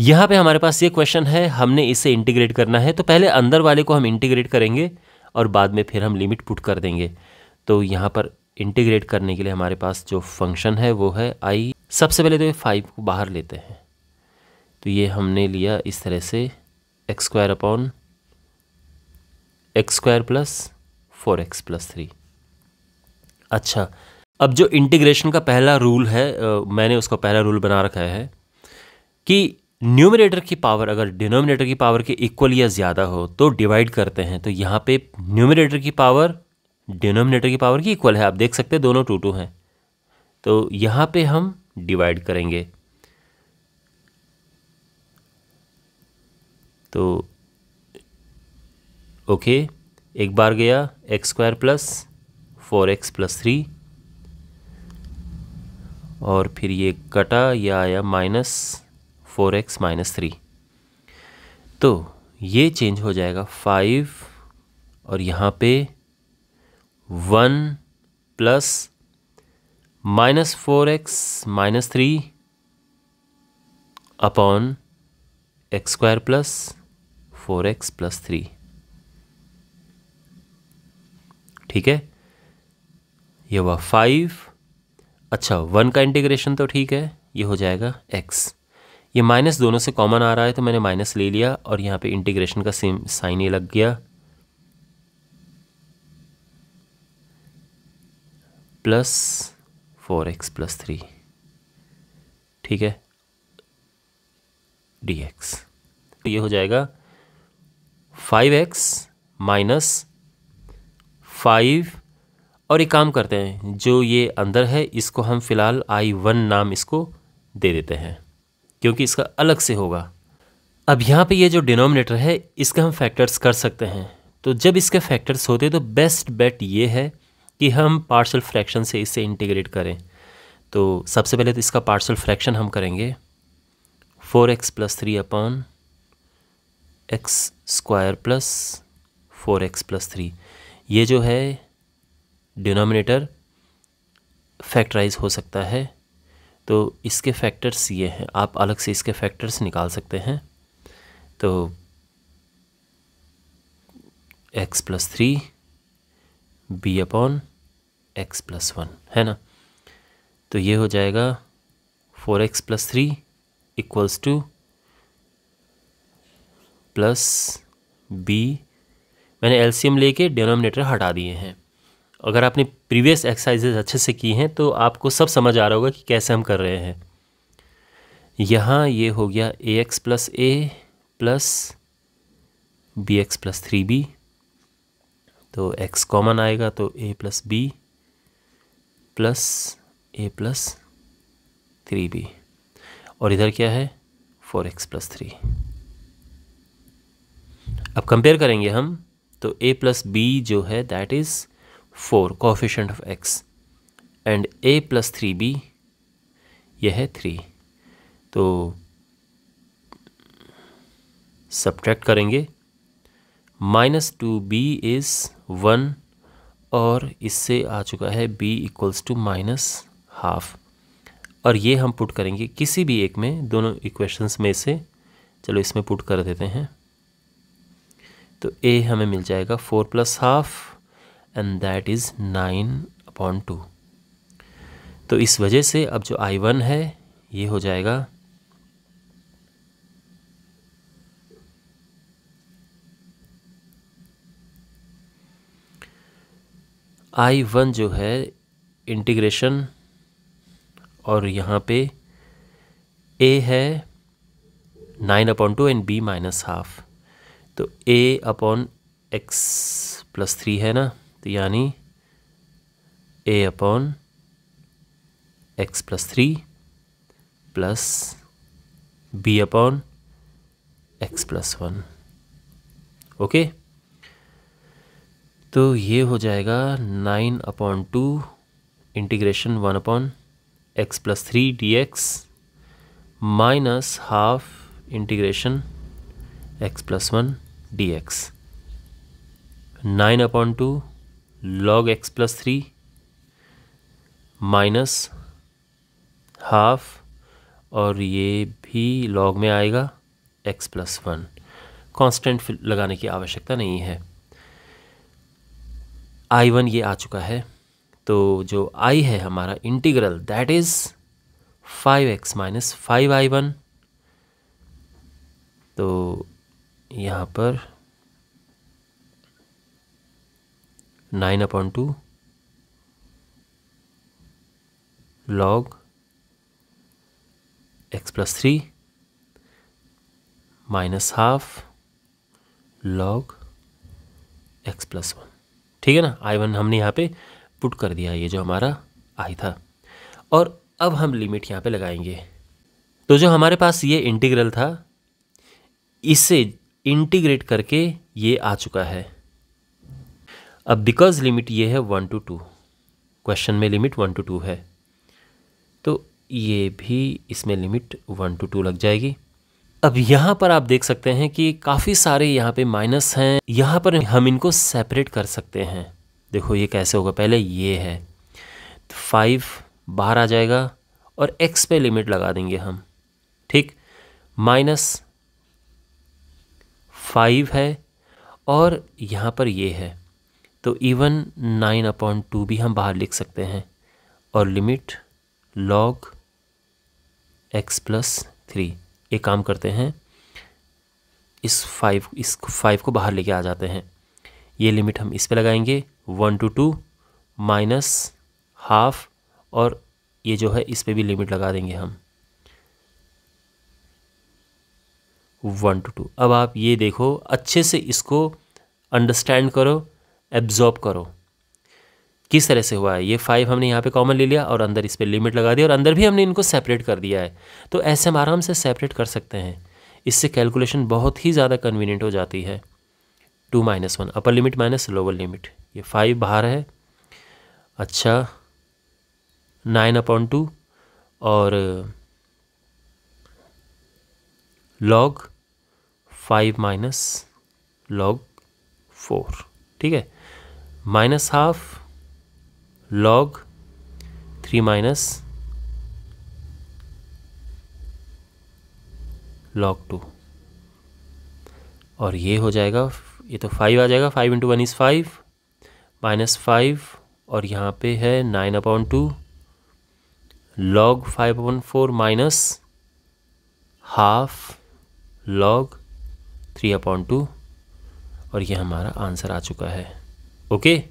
यहाँ पे हमारे पास ये क्वेश्चन है हमने इसे इंटीग्रेट करना है तो पहले अंदर वाले को हम इंटीग्रेट करेंगे और बाद में फिर हम लिमिट पुट कर देंगे तो यहाँ पर इंटीग्रेट करने के लिए हमारे पास जो फंक्शन है वो है आई सबसे पहले तो ये फाइव को बाहर लेते हैं तो ये हमने लिया इस तरह से X square upon X square plus four X plus three अच्छा अब जो इंटीग्रेशन का पहला रूल है मैंने उसका पहला रूल बना रखा है कि न्यूमिनेटर की पावर अगर डिनोमिनेटर की पावर के इक्वल या ज़्यादा हो तो डिवाइड करते हैं तो यहाँ पे न्यूमिनेटर की पावर डिनोमिनेटर की पावर की इक्वल है आप देख सकते हैं दोनों टू टू हैं तो यहाँ पे हम डिवाइड करेंगे तो ओके एक बार गया X square plus four X plus three और फिर ये कटा या आया minus four X minus three तो ये चेंज हो जाएगा फाइव और यहाँ पे one plus minus four X minus three upon X square plus four X plus three ठीक है ये हुआ फाइव अच्छा वन का इंटीग्रेशन तो ठीक है ये हो जाएगा एक्स ये माइनस दोनों से कॉमन आ रहा है तो मैंने माइनस ले लिया और यहाँ पे इंटीग्रेशन का सेम साइन ये लग गया plus four X plus three ठीक है डी एक्स तो ये हो जाएगा फाइव एक्स माइनस फाइव और एक काम करते हैं जो ये अंदर है इसको हम फिलहाल आई वन नाम इसको दे देते हैं क्योंकि इसका अलग से होगा अब यहाँ पे ये जो डिनोमिनेटर है इसका हम फैक्टर्स कर सकते हैं तो जब इसके फैक्टर्स होते तो बेस्ट बेट ये है कि हम पार्शल फ्रैक्शन से इसे इंटीग्रेट करें तो सबसे पहले तो इसका पार्शल फ्रैक्शन हम करेंगे four X plus three upon X square plus four X plus three ये जो है डिनोमिनेटर फैक्टराइज हो सकता है तो इसके फैक्टर्स ये हैं आप अलग से इसके फैक्टर्स निकाल सकते हैं तो X plus three B upon X plus one है ना तो ये हो जाएगा four X plus three equals to plus B मैंने एलसीएम लेके डिनोमिनेटर हटा दिए हैं अगर आपने प्रीवियस एक्सरसाइजेज अच्छे से की हैं तो आपको सब समझ आ रहा होगा कि कैसे हम कर रहे हैं यहाँ ये हो गया A X plus A plus B X plus three B तो एक्स कॉमन आएगा तो A plus B plus A plus three B और इधर क्या है फोर एक्स प्लस थ्री अब कंपेयर करेंगे हम तो ए प्लस बी जो है that is four coefficient of X and A plus three B यह है थ्री तो सब्ट्रैक्ट करेंगे minus two B is one और इससे आ चुका है B equals to minus half और ये हम पुट करेंगे किसी भी एक में दोनों इक्वेशंस में से चलो इसमें पुट कर देते हैं तो ए हमें मिल जाएगा four plus half and that is nine upon two तो इस वजह से अब जो आई वन है ये हो जाएगा आई वन जो है इंटीग्रेशन और यहाँ पे ए है nine upon two and B minus half तो A upon X plus three है ना यानी A upon X plus three plus B upon X plus one okay तो ये हो जाएगा nine upon two integration one upon X plus three D X minus half integration X plus one D X nine upon two log X plus three minus half और ये भी log में आएगा x plus one constant लगाने की आवश्यकता नहीं है आई वन ये आ चुका है तो जो आई है हमारा integral that is five X minus five I one तो यहाँ पर nine upon two log X plus three minus half log X plus one ठीक है ना आई वन हमने यहाँ पे पुट कर दिया ये जो हमारा आई था और अब हम लिमिट यहाँ पे लगाएंगे तो जो हमारे पास ये इंटीग्रल था इसे इंटीग्रेट करके ये आ चुका है अब बिकॉज लिमिट ये है वन टू टू क्वेश्चन में लिमिट वन टू टू है तो ये भी इसमें लिमिट वन टू टू लग जाएगी अब यहाँ पर आप देख सकते हैं कि काफ़ी सारे यहाँ पे माइनस हैं यहाँ पर हम इनको सेपरेट कर सकते हैं देखो ये कैसे होगा पहले ये है तो फाइव बाहर आ जाएगा और एक्स पे लिमिट लगा देंगे हम ठीक माइनस फाइव है और यहाँ पर ये है तो इवन नाइन अपॉन टू भी हम बाहर लिख सकते हैं और limit log X plus three एक काम करते हैं इस फाइव इस फाइव को बाहर लेके आ जाते हैं ये लिमिट हम इस पे लगाएंगे one two two minus half और ये जो है इस पे भी लिमिट लगा देंगे हम वन टू टू अब आप ये देखो अच्छे से इसको अंडरस्टैंड करो एब्जॉर्ब करो किस तरह से हुआ है ये फाइव हमने यहाँ पे कॉमन ले लिया और अंदर इस पर लिमिट लगा दी और अंदर भी हमने इनको सेपरेट कर दिया है तो ऐसे हम आराम से सेपरेट कर सकते हैं इससे कैलकुलेशन बहुत ही ज़्यादा कन्वीनियंट हो जाती है two minus one upper limit minus lower limit ये फाइव बाहर है अच्छा नाइन अपॉन टू और log five minus log four ठीक है minus half log three minus log two और ये हो जाएगा ये तो फाइव आ जाएगा five into one is five minus five और यहाँ पे है nine upon two log five upon four minus half log three upon two और ये हमारा आंसर आ चुका है okay